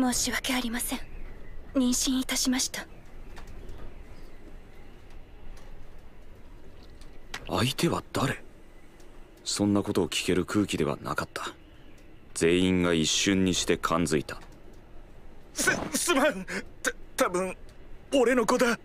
申し訳ありません妊娠いたしました相手は誰そんなことを聞ける空気ではなかった全員が一瞬にして感づいたすすまんた多分俺の子だ